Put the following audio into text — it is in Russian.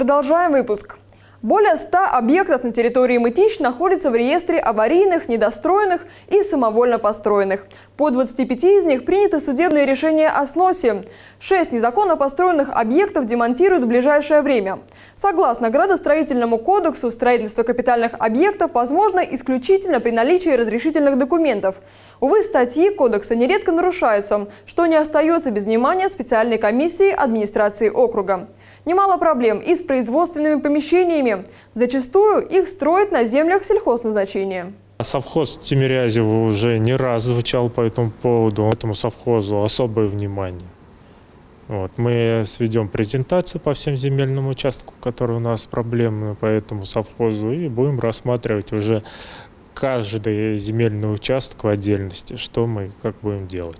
Продолжаем выпуск. Более 100 объектов на территории Мытищ находятся в реестре аварийных, недостроенных и самовольно построенных. По 25 из них принято судебное решение о сносе. Шесть незаконно построенных объектов демонтируют в ближайшее время. Согласно градостроительному кодексу, строительство капитальных объектов возможно исключительно при наличии разрешительных документов. Увы, статьи кодекса нередко нарушаются, что не остается без внимания специальной комиссии администрации округа. Немало проблем и с производственными помещениями. Зачастую их строят на землях сельхозназначения. А совхоз Тимирязева уже не раз звучал по этому поводу, этому совхозу особое внимание. Вот. Мы сведем презентацию по всем земельным участкам, которые у нас проблемы по этому совхозу, и будем рассматривать уже каждый земельный участок в отдельности, что мы как будем делать.